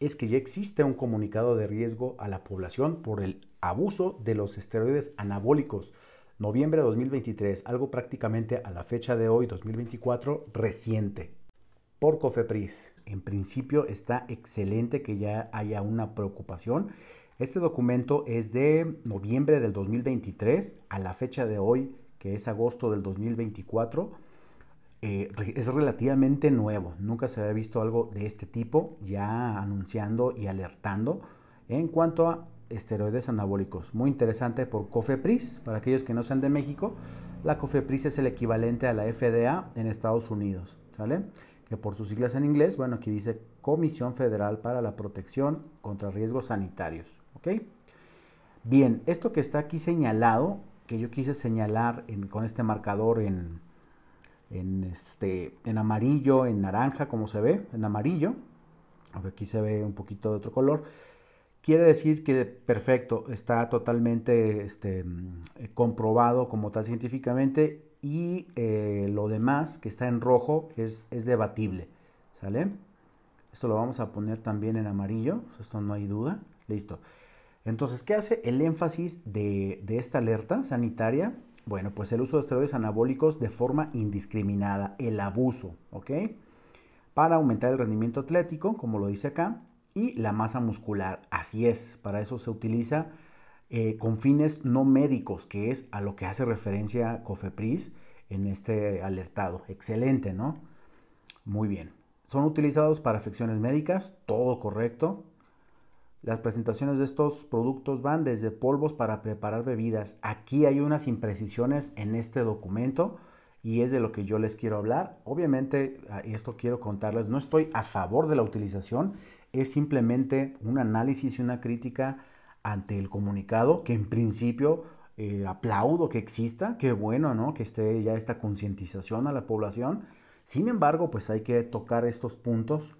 es que ya existe un comunicado de riesgo a la población por el abuso de los esteroides anabólicos. Noviembre de 2023, algo prácticamente a la fecha de hoy, 2024, reciente. Por Cofepris, en principio está excelente que ya haya una preocupación. Este documento es de noviembre del 2023 a la fecha de hoy, que es agosto del 2024 eh, es relativamente nuevo. Nunca se había visto algo de este tipo ya anunciando y alertando en cuanto a esteroides anabólicos. Muy interesante por Cofepris, para aquellos que no sean de México. La Cofepris es el equivalente a la FDA en Estados Unidos, ¿sale? Que por sus siglas en inglés, bueno, aquí dice Comisión Federal para la Protección contra Riesgos Sanitarios, ¿ok? Bien, esto que está aquí señalado, que yo quise señalar con este marcador en, en, este, en amarillo, en naranja, como se ve, en amarillo, aunque aquí se ve un poquito de otro color, quiere decir que perfecto, está totalmente este, mm, comprobado como tal científicamente y eh, lo demás que está en rojo es, debatible, ¿sale? Esto lo vamos a poner también en amarillo, esto no hay duda, listo. Entonces, ¿qué hace el énfasis de esta alerta sanitaria? Bueno, pues el uso de esteroides anabólicos de forma indiscriminada, el abuso, ¿ok? Para aumentar el rendimiento atlético, como lo dice acá, y la masa muscular, así es, para eso se utiliza eh, con fines no médicos, que es a lo que hace referencia COFEPRIS en este alertado. Excelente, ¿no? Muy bien. Son utilizados para afecciones médicas, todo correcto. Las presentaciones de estos productos van desde polvos para preparar bebidas. Aquí hay unas imprecisiones en este documento y es de lo que yo les quiero hablar. Obviamente, ah, esto quiero contarles, no estoy a favor de la utilización, es simplemente un análisis y una crítica ante el comunicado que en principio eh, aplaudo que exista, qué bueno, ¿no? Que esté ya esta concientización a la población. Sin embargo, pues hay que tocar estos puntos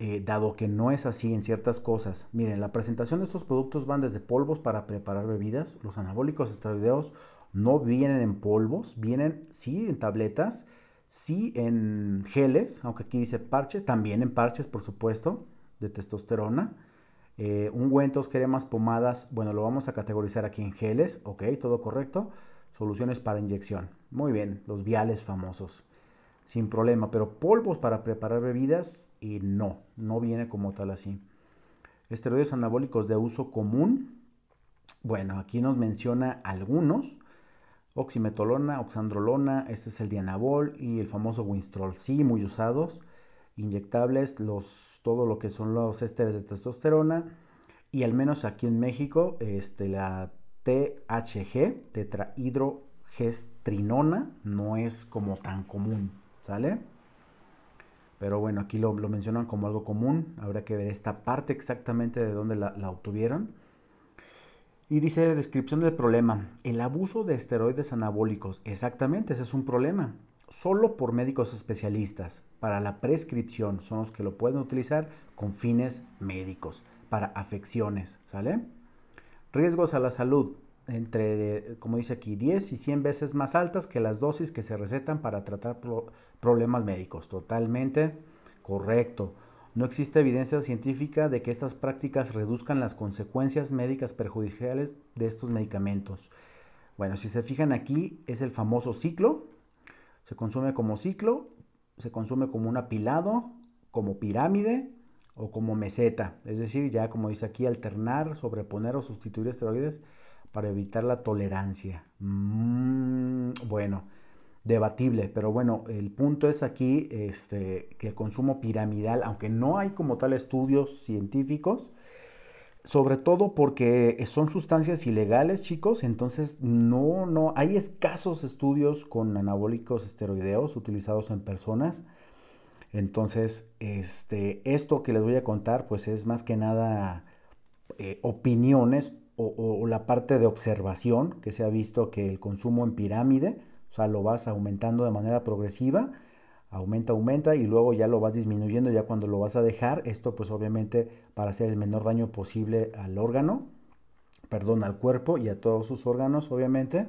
eh, dado que no es así en ciertas cosas. Miren, la presentación de estos productos van desde polvos para preparar bebidas, los anabólicos esteroideos no vienen en polvos, vienen sí en tabletas, sí en geles, aunque aquí dice parches, también en parches por supuesto, de testosterona. Eh, ungüentos, cremas, pomadas, bueno, lo vamos a categorizar aquí en geles, ok, todo correcto. Soluciones para inyección, muy bien, los viales famosos sin problema, pero polvos para preparar bebidas y no, no viene como tal así. Esteroides anabólicos de uso común. Bueno, aquí nos menciona algunos. Oximetolona, oxandrolona, este es el dianabol y el famoso Winstrol, sí, muy usados. Inyectables, los, todo lo que son los ésteres de testosterona. Y al menos aquí en México, este, la THG, tetrahidrogestrinona, no es como tan común. ¿Sale? Pero bueno, aquí lo, mencionan como algo común. Habrá que ver esta parte exactamente de dónde la, la obtuvieron. Y dice descripción del problema. El abuso de esteroides anabólicos. Exactamente, ese es un problema. Solo por médicos especialistas. Para la prescripción son los que lo pueden utilizar con fines médicos. Para afecciones. ¿Sale? Riesgos a la salud entre, como dice aquí, 10 y 100 veces más altas que las dosis que se recetan para tratar problemas médicos. Totalmente correcto. No existe evidencia científica de que estas prácticas reduzcan las consecuencias médicas perjudiciales de estos medicamentos. Bueno, si se fijan aquí, es el famoso ciclo. Se consume como ciclo, se consume como un apilado, como pirámide o como meseta. Es decir, ya como dice aquí, alternar, sobreponer o sustituir esteroides para evitar la tolerancia. Mm, bueno, debatible, pero bueno, el punto es aquí este, que el consumo piramidal, aunque no hay como tal estudios científicos, sobre todo porque son sustancias ilegales, chicos, entonces no, no, hay escasos estudios con anabólicos esteroideos utilizados en personas. Entonces, este, esto que les voy a contar, pues es más que nada eh, opiniones o, la parte de observación, que se ha visto que el consumo en pirámide, o sea, lo vas aumentando de manera progresiva, aumenta, aumenta y luego ya lo vas disminuyendo, ya cuando lo vas a dejar, esto pues obviamente para hacer el menor daño posible al órgano, perdón, al cuerpo y a todos sus órganos, obviamente.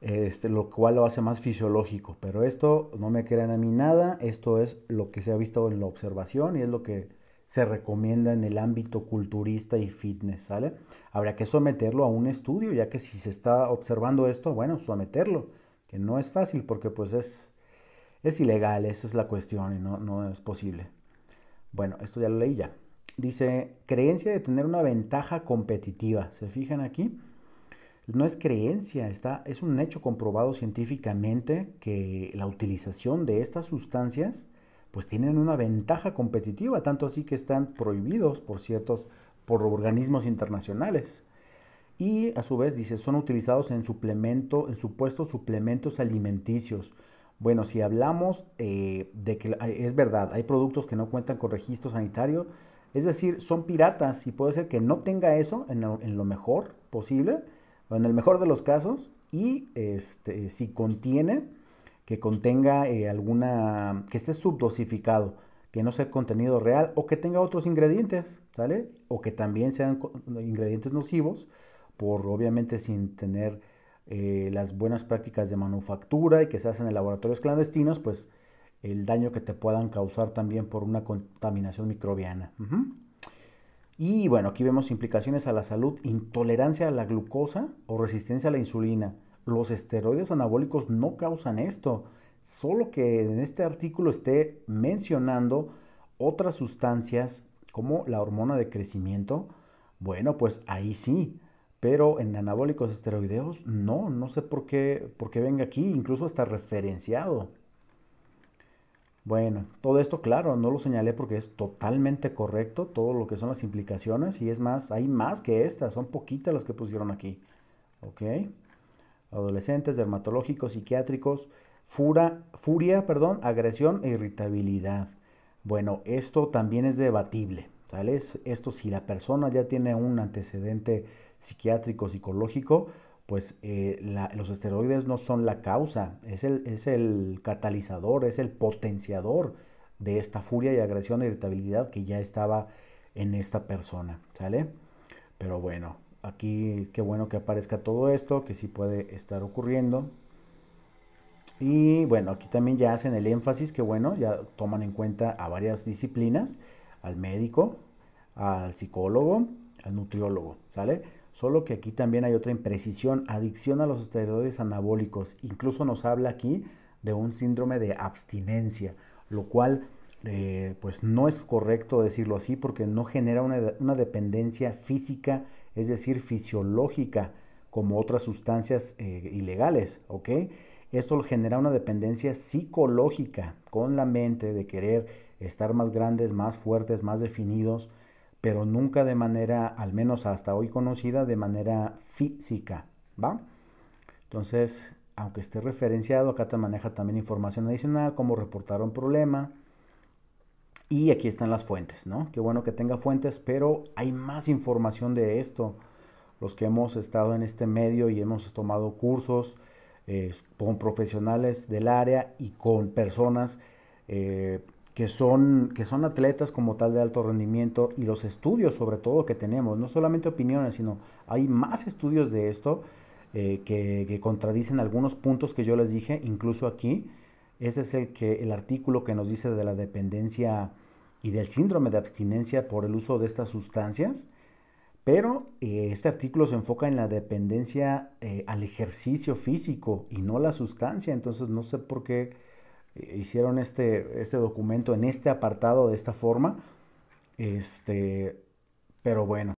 Este, lo cual lo hace más fisiológico. Pero esto no me crean a mí nada, esto es lo que se ha visto en la observación y es lo que se recomienda en el ámbito culturista y fitness, ¿sale? Habrá que someterlo a un estudio, ya que si se está observando esto, bueno, someterlo, que no es fácil porque pues es, es ilegal, esa es la cuestión y no, no es posible. Bueno, esto ya lo leí ya. Dice, creencia de tener una ventaja competitiva, ¿se fijan aquí? No es creencia, está, es un hecho comprobado científicamente que la utilización de estas sustancias pues tienen una ventaja competitiva, tanto así que están prohibidos por ciertos por organismos internacionales. Y a su vez dice, son utilizados en suplemento, en supuestos suplementos alimenticios. Bueno, si hablamos eh, de que es verdad, hay productos que no cuentan con registro sanitario, es decir, son piratas y puede ser que no tenga eso en lo, mejor posible, o en el mejor de los casos, y este, si contiene, que contenga eh, alguna, que esté subdosificado, que no sea contenido real o que tenga otros ingredientes, ¿sale? O que también sean ingredientes nocivos, por obviamente sin tener eh, las buenas prácticas de manufactura y que se hacen en laboratorios clandestinos, pues el daño que te puedan causar también por una contaminación microbiana. Y bueno, aquí vemos implicaciones a la salud, intolerancia a la glucosa o resistencia a la insulina, los esteroides anabólicos no causan esto, solo que en este artículo esté mencionando otras sustancias como la hormona de crecimiento, bueno, pues ahí sí, pero en anabólicos esteroideos no, no sé por qué, por venga aquí, incluso está referenciado. Bueno, todo esto, claro, no lo señalé porque es totalmente correcto, todo lo que son las implicaciones, y es más, hay más que estas, son poquitas las que pusieron aquí. ¿Ok? adolescentes, dermatológicos, psiquiátricos, furia, perdón, agresión e irritabilidad. Bueno, esto también es debatible, ¿sale? Esto si la persona ya tiene un antecedente psiquiátrico, psicológico, pues eh, los esteroides no son la causa, es el, es el catalizador, es el potenciador de esta furia y agresión e irritabilidad que ya estaba en esta persona, ¿sale? Pero bueno, aquí qué bueno que aparezca todo esto, que sí puede estar ocurriendo. Y bueno, aquí también ya hacen el énfasis, que bueno, ya toman en cuenta a varias disciplinas, al médico, al psicólogo, al nutriólogo, ¿sale? Solo que aquí también hay otra imprecisión, adicción a los esteroides anabólicos. Incluso nos habla aquí de un síndrome de abstinencia, lo cual eh, pues no es correcto decirlo así porque no genera una, una dependencia física es decir, fisiológica, como otras sustancias eh, ilegales, ¿ok? Esto genera una dependencia psicológica con la mente de querer estar más grandes, más fuertes, más definidos, pero nunca de manera, al menos hasta hoy conocida, de manera física, ¿va? Entonces, aunque esté referenciado, acá te maneja también información adicional, como reportar un problema, y aquí están las fuentes, ¿no? Qué bueno que tenga fuentes, pero hay más información de esto. Los que hemos estado en este medio y hemos tomado cursos con profesionales del área y con personas eh, que, son, que son atletas como tal de alto rendimiento y los estudios sobre todo que tenemos, no solamente opiniones, sino hay más estudios de esto eh, que, contradicen algunos puntos que yo les dije, incluso aquí. Ese es el que el artículo que nos dice de la dependencia y del síndrome de abstinencia por el uso de estas sustancias, pero eh, este artículo se enfoca en la dependencia eh, al ejercicio físico y no la sustancia, entonces no sé por qué eh, hicieron este, este documento en este apartado de esta forma, este, pero bueno.